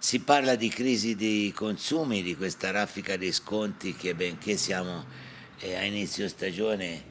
Si parla di crisi dei consumi, di questa raffica dei sconti che benché siamo eh, a inizio stagione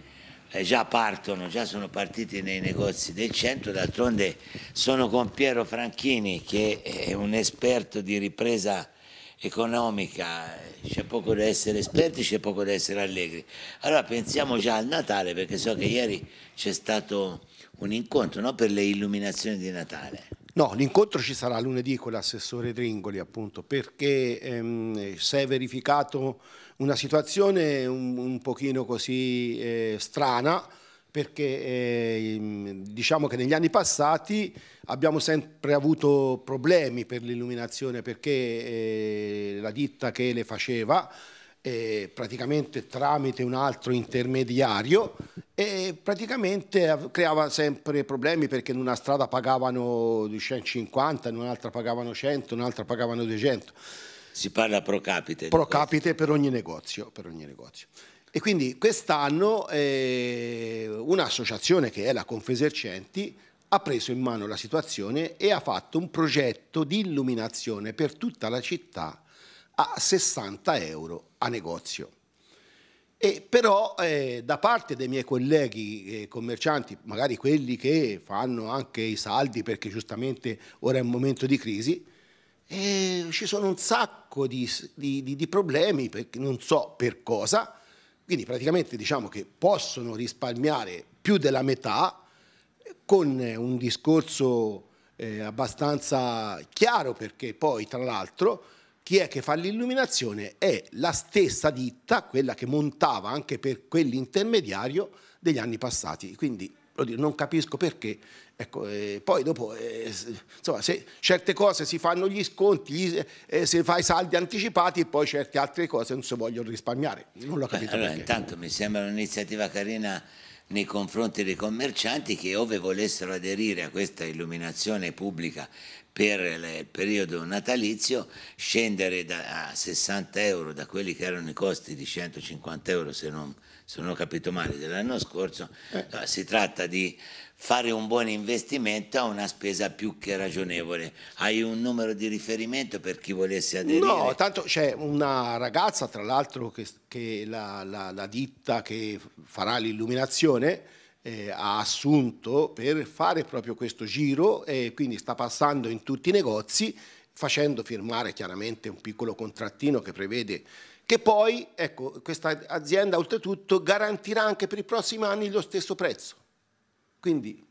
eh, già partono, già sono partiti nei negozi del centro, d'altronde sono con Piero Franchini che è un esperto di ripresa economica, c'è poco da essere esperti, c'è poco da essere allegri. Allora pensiamo già al Natale perché so che ieri c'è stato un incontro no, per le illuminazioni di Natale. No, l'incontro ci sarà lunedì con l'assessore Dringoli appunto perché ehm, si è verificato una situazione un, un pochino così eh, strana perché eh, diciamo che negli anni passati abbiamo sempre avuto problemi per l'illuminazione perché eh, la ditta che le faceva eh, praticamente tramite un altro intermediario e praticamente creava sempre problemi perché in una strada pagavano 250, in un'altra pagavano 100, in un'altra pagavano 200. Si parla pro capite. Pro capite per ogni negozio. Per ogni negozio. E quindi quest'anno eh, un'associazione che è la Confesercenti ha preso in mano la situazione e ha fatto un progetto di illuminazione per tutta la città a 60 euro a negozio. E per però eh, da parte dei miei colleghi eh, commercianti, magari quelli che fanno anche i saldi perché giustamente ora è un momento di crisi, eh, ci sono un sacco di, di, di, di problemi, non so per cosa, quindi praticamente diciamo che possono risparmiare più della metà eh, con eh, un discorso eh, abbastanza chiaro perché poi tra l'altro chi è che fa l'illuminazione è la stessa ditta, quella che montava anche per quell'intermediario degli anni passati. Quindi non capisco perché. Ecco, eh, poi dopo, eh, insomma, se certe cose si fanno gli sconti, gli, eh, si fa i saldi anticipati e poi certe altre cose non si vogliono risparmiare. Non l'ho capito. Beh, allora, perché. intanto mi sembra un'iniziativa carina nei confronti dei commercianti che ove volessero aderire a questa illuminazione pubblica per il periodo natalizio scendere da, a 60 euro da quelli che erano i costi di 150 euro se non se non ho capito male, dell'anno scorso, eh. si tratta di fare un buon investimento a una spesa più che ragionevole. Hai un numero di riferimento per chi volesse aderire? No, tanto c'è una ragazza, tra l'altro, che, che la, la, la ditta che farà l'illuminazione, eh, ha assunto per fare proprio questo giro e quindi sta passando in tutti i negozi facendo firmare chiaramente un piccolo contrattino che prevede che poi ecco, questa azienda oltretutto garantirà anche per i prossimi anni lo stesso prezzo. Quindi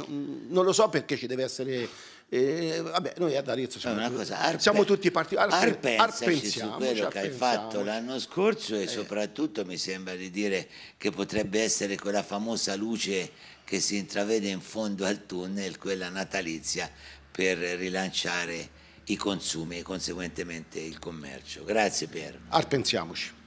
non lo so perché ci deve essere... Eh, vabbè, noi ad Arezzo siamo, no, cosa, arpe, siamo tutti partiti... Arpe, arpensiamo, su quello che hai fatto l'anno scorso e eh. soprattutto mi sembra di dire che potrebbe essere quella famosa luce che si intravede in fondo al tunnel, quella natalizia, per rilanciare i consumi e conseguentemente il commercio. Grazie Piero. Arpensiamoci.